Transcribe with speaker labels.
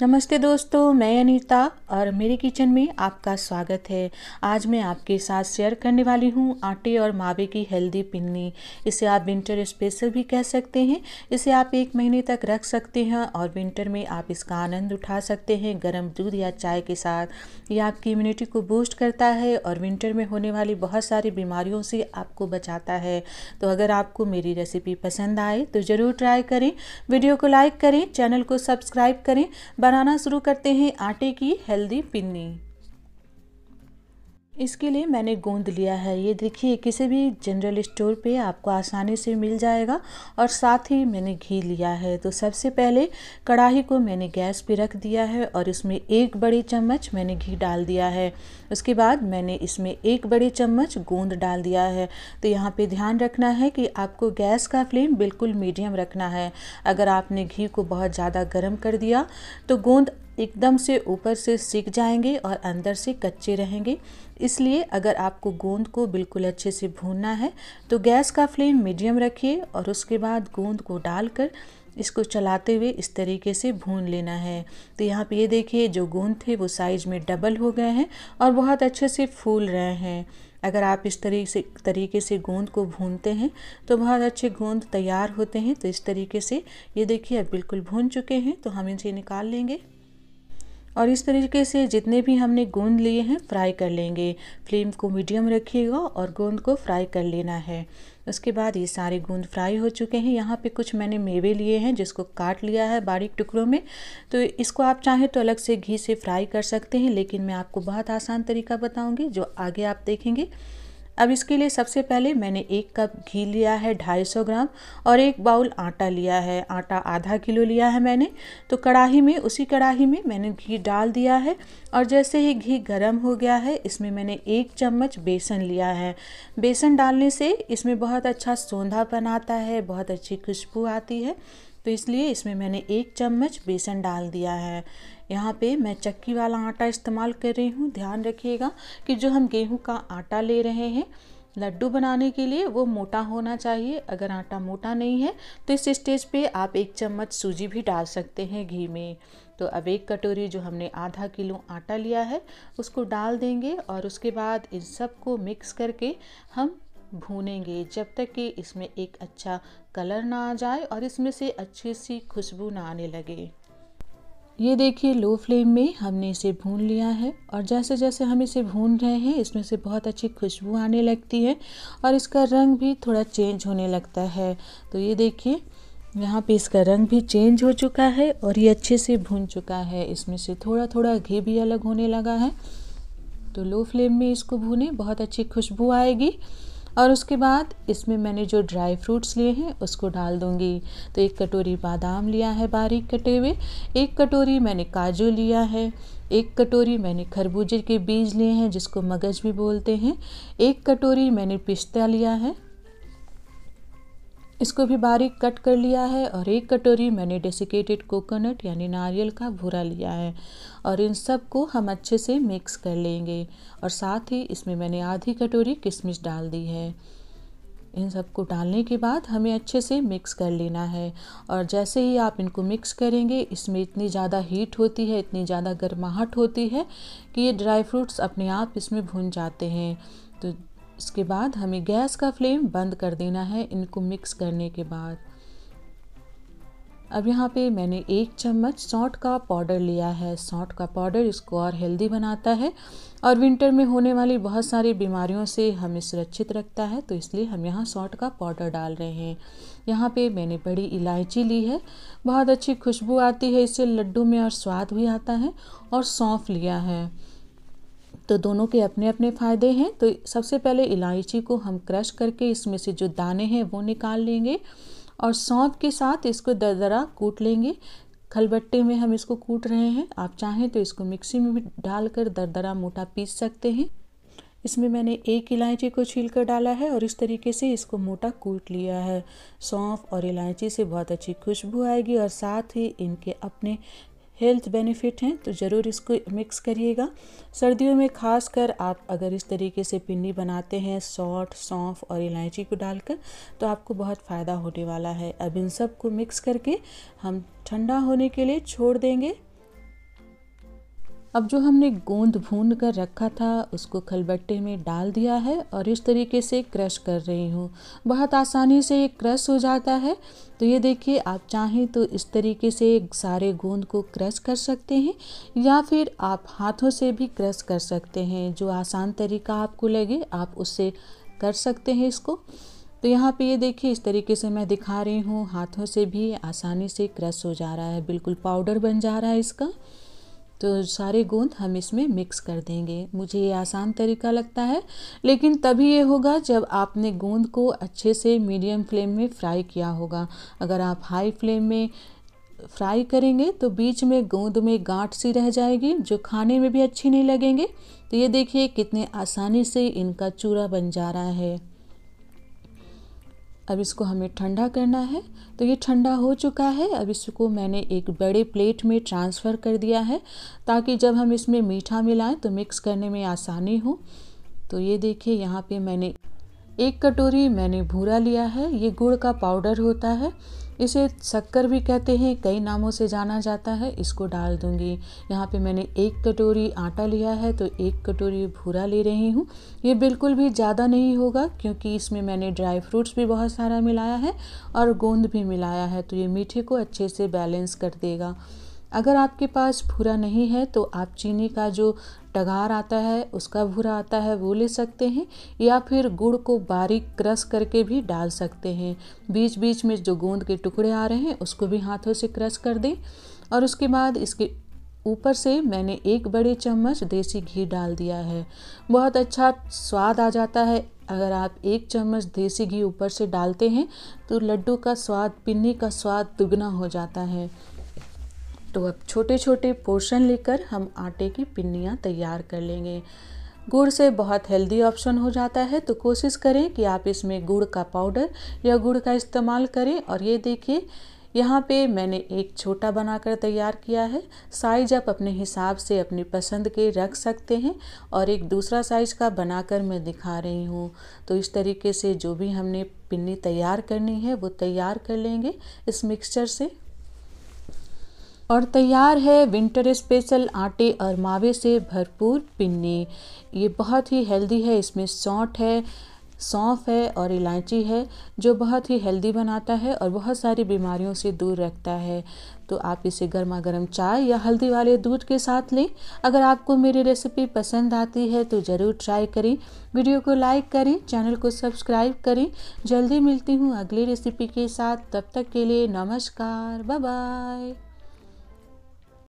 Speaker 1: नमस्ते दोस्तों मैं अनीता और मेरे किचन में आपका स्वागत है आज मैं आपके साथ शेयर करने वाली हूँ आटे और मावे की हेल्दी पिन्नी इसे आप विंटर स्पेशल भी कह सकते हैं इसे आप एक महीने तक रख सकते हैं और विंटर में आप इसका आनंद उठा सकते हैं गर्म दूध या चाय के साथ ये आपकी इम्यूनिटी को बूस्ट करता है और विंटर में होने वाली बहुत सारी बीमारियों से आपको बचाता है तो अगर आपको मेरी रेसिपी पसंद आए तो ज़रूर ट्राई करें वीडियो को लाइक करें चैनल को सब्सक्राइब करें बनाना शुरू करते हैं आटे की हेल्दी पिन्नी इसके लिए मैंने गोंद लिया है ये देखिए किसी भी जनरल स्टोर पे आपको आसानी से मिल जाएगा और साथ ही मैंने घी लिया है तो सबसे पहले कढ़ाई को मैंने गैस पे रख दिया है और इसमें एक बड़ी चम्मच मैंने घी डाल दिया है उसके बाद मैंने इसमें एक बड़ी चम्मच गोंद डाल दिया है तो यहाँ पे ध्यान रखना है कि आपको गैस का फ्लेम बिल्कुल मीडियम रखना है अगर आपने घी को बहुत ज़्यादा गर्म कर दिया तो गोंद एकदम से ऊपर से सीख जाएंगे और अंदर से कच्चे रहेंगे इसलिए अगर आपको गोंद को बिल्कुल अच्छे से भूनना है तो गैस का फ्लेम मीडियम रखिए और उसके बाद गोंद को डालकर इसको चलाते हुए इस तरीके से भून लेना है तो यहाँ पे ये देखिए जो गोंद थे वो साइज़ में डबल हो गए हैं और बहुत अच्छे से फूल रहे हैं अगर आप इस तरीके से तरीके से गोंद को भूनते हैं तो बहुत अच्छे गोंद तैयार होते हैं तो इस तरीके से ये देखिए अब बिल्कुल भून चुके हैं तो हम इनसे निकाल लेंगे और इस तरीके से जितने भी हमने गोंद लिए हैं फ्राई कर लेंगे फ्लेम को मीडियम रखिएगा और गोंद को फ्राई कर लेना है उसके बाद ये सारे गोंद फ्राई हो चुके हैं यहाँ पे कुछ मैंने मेवे लिए हैं जिसको काट लिया है बारीक टुकड़ों में तो इसको आप चाहें तो अलग से घी से फ्राई कर सकते हैं लेकिन मैं आपको बहुत आसान तरीका बताऊँगी जो आगे आप देखेंगे अब इसके लिए सबसे पहले मैंने एक कप घी लिया है 250 ग्राम और एक बाउल आटा लिया है आटा आधा किलो लिया है मैंने तो कढ़ाही में उसी कढ़ाई में मैंने घी डाल दिया है और जैसे ही घी गर्म हो गया है इसमें मैंने एक चम्मच बेसन लिया है बेसन डालने से इसमें बहुत अच्छा सौंधापन आता है बहुत अच्छी खुशबू आती है तो इसलिए इसमें मैंने एक चम्मच बेसन डाल दिया है यहाँ पे मैं चक्की वाला आटा इस्तेमाल कर रही हूँ ध्यान रखिएगा कि जो हम गेहूँ का आटा ले रहे हैं लड्डू बनाने के लिए वो मोटा होना चाहिए अगर आटा मोटा नहीं है तो इस स्टेज पे आप एक चम्मच सूजी भी डाल सकते हैं घी में तो अब एक कटोरी जो हमने आधा किलो आटा लिया है उसको डाल देंगे और उसके बाद इन सबको मिक्स करके हम भूनेंगे जब तक कि इसमें एक अच्छा कलर ना आ जाए और इसमें से अच्छी सी खुशबू ना आने लगे ये देखिए लो फ्लेम में हमने इसे भून लिया है और जैसे जैसे हम इसे भून रहे हैं इसमें से बहुत अच्छी खुशबू आने लगती है और इसका रंग भी थोड़ा चेंज होने लगता है तो ये देखिए यहाँ पे इसका रंग भी चेंज हो चुका है और ये अच्छे से भून चुका है इसमें से थोड़ा थोड़ा घी भी अलग होने लगा है तो लो फ्लेम में इसको भूने बहुत अच्छी खुशबू आएगी और उसके बाद इसमें मैंने जो ड्राई फ्रूट्स लिए हैं उसको डाल दूँगी तो एक कटोरी बादाम लिया है बारीक कटे हुए एक कटोरी मैंने काजू लिया है एक कटोरी मैंने खरबूजे के बीज लिए हैं जिसको मगज भी बोलते हैं एक कटोरी मैंने पिस्ता लिया है इसको भी बारीक कट कर लिया है और एक कटोरी मैंने डेसिकेटेड कोकोनट यानी नारियल का भूरा लिया है और इन सब को हम अच्छे से मिक्स कर लेंगे और साथ ही इसमें मैंने आधी कटोरी किशमिश डाल दी है इन सबको डालने के बाद हमें अच्छे से मिक्स कर लेना है और जैसे ही आप इनको मिक्स करेंगे इसमें इतनी ज़्यादा हीट होती है इतनी ज़्यादा गर्माहट होती है कि ये ड्राई फ्रूट्स अपने आप इसमें भुन जाते हैं तो उसके बाद हमें गैस का फ्लेम बंद कर देना है इनको मिक्स करने के बाद अब यहाँ पे मैंने एक चम्मच सौंठ का पाउडर लिया है सौंठ का पाउडर इसको और हेल्दी बनाता है और विंटर में होने वाली बहुत सारी बीमारियों से हमें सुरक्षित रखता है तो इसलिए हम यहाँ सौंठ का पाउडर डाल रहे हैं यहाँ पे मैंने बड़ी इलायची ली है बहुत अच्छी खुशबू आती है इससे लड्डू में और स्वाद भी आता है और सौंफ लिया है तो दोनों के अपने अपने फ़ायदे हैं तो सबसे पहले इलायची को हम क्रश करके इसमें से जो दाने हैं वो निकाल लेंगे और सौंफ के साथ इसको दरदरा कूट लेंगे खलबट्टे में हम इसको कूट रहे हैं आप चाहें तो इसको मिक्सी में भी डालकर दरदरा मोटा पीस सकते हैं इसमें मैंने एक इलायची को छील कर डाला है और इस तरीके से इसको मोटा कूट लिया है सौंफ और इलायची से बहुत अच्छी खुशबू आएगी और साथ ही इनके अपने हेल्थ बेनिफिट हैं तो ज़रूर इसको मिक्स करिएगा सर्दियों में खास कर आप अगर इस तरीके से पिन्नी बनाते हैं सौठ सौंफ और इलायची को डालकर तो आपको बहुत फ़ायदा होने वाला है अब इन सब को मिक्स करके हम ठंडा होने के लिए छोड़ देंगे अब जो हमने गोंद भून कर रखा था उसको खलबट्टे में डाल दिया है और इस तरीके से क्रश कर रही हूँ बहुत आसानी से ये क्रश हो जाता है तो ये देखिए आप चाहें तो इस तरीके से सारे गोंद को क्रश कर सकते हैं या फिर आप हाथों से भी क्रश कर सकते हैं जो आसान तरीका आपको लगे आप उससे कर सकते हैं इसको तो यहाँ पे ये देखिए इस तरीके से मैं दिखा रही हूँ हाथों से भी आसानी से क्रश हो जा रहा है बिल्कुल पाउडर बन जा रहा है इसका तो सारे गोंद हम इसमें मिक्स कर देंगे मुझे ये आसान तरीका लगता है लेकिन तभी ये होगा जब आपने गोंद को अच्छे से मीडियम फ्लेम में फ्राई किया होगा अगर आप हाई फ्लेम में फ्राई करेंगे तो बीच में गोंद में गांठ सी रह जाएगी जो खाने में भी अच्छी नहीं लगेंगे तो ये देखिए कितने आसानी से इनका चूरा बन जा रहा है अब इसको हमें ठंडा करना है तो ये ठंडा हो चुका है अब इसको मैंने एक बड़े प्लेट में ट्रांसफ़र कर दिया है ताकि जब हम इसमें मीठा मिलाएं तो मिक्स करने में आसानी हो तो ये देखिए यहाँ पे मैंने एक कटोरी मैंने भूरा लिया है ये गुड़ का पाउडर होता है इसे शक्कर भी कहते हैं कई नामों से जाना जाता है इसको डाल दूंगी यहाँ पे मैंने एक कटोरी आटा लिया है तो एक कटोरी भूरा ले रही हूँ ये बिल्कुल भी ज़्यादा नहीं होगा क्योंकि इसमें मैंने ड्राई फ्रूट्स भी बहुत सारा मिलाया है और गोंद भी मिलाया है तो ये मीठे को अच्छे से बैलेंस कर देगा अगर आपके पास भूरा नहीं है तो आप चीनी का जो टगार आता है उसका भूरा आता है वो ले सकते हैं या फिर गुड़ को बारीक क्रश करके भी डाल सकते हैं बीच बीच में जो गोंद के टुकड़े आ रहे हैं उसको भी हाथों से क्रश कर दें और उसके बाद इसके ऊपर से मैंने एक बड़े चम्मच देसी घी डाल दिया है बहुत अच्छा स्वाद आ जाता है अगर आप एक चम्मच देसी घी ऊपर से डालते हैं तो लड्डू का स्वाद पिन्नी का स्वाद दुगना हो जाता है तो अब छोटे छोटे पोर्शन लेकर हम आटे की पिन्नियाँ तैयार कर लेंगे गुड़ से बहुत हेल्दी ऑप्शन हो जाता है तो कोशिश करें कि आप इसमें गुड़ का पाउडर या गुड़ का इस्तेमाल करें और ये देखिए यहाँ पे मैंने एक छोटा बनाकर तैयार किया है साइज आप अपने हिसाब से अपनी पसंद के रख सकते हैं और एक दूसरा साइज का बनाकर मैं दिखा रही हूँ तो इस तरीके से जो भी हमने पिन्नी तैयार करनी है वो तैयार कर लेंगे इस मिक्सचर से और तैयार है विंटर स्पेशल आटे और मावे से भरपूर पिन्नी ये बहुत ही हेल्दी है इसमें सौंठ है सौंफ है और इलायची है जो बहुत ही हेल्दी बनाता है और बहुत सारी बीमारियों से दूर रखता है तो आप इसे गर्मा गर्म चाय या हल्दी वाले दूध के साथ लें अगर आपको मेरी रेसिपी पसंद आती है तो ज़रूर ट्राई करें वीडियो को लाइक करें चैनल को सब्सक्राइब करें जल्दी मिलती हूँ अगली रेसिपी के साथ तब तक के लिए नमस्कार बाय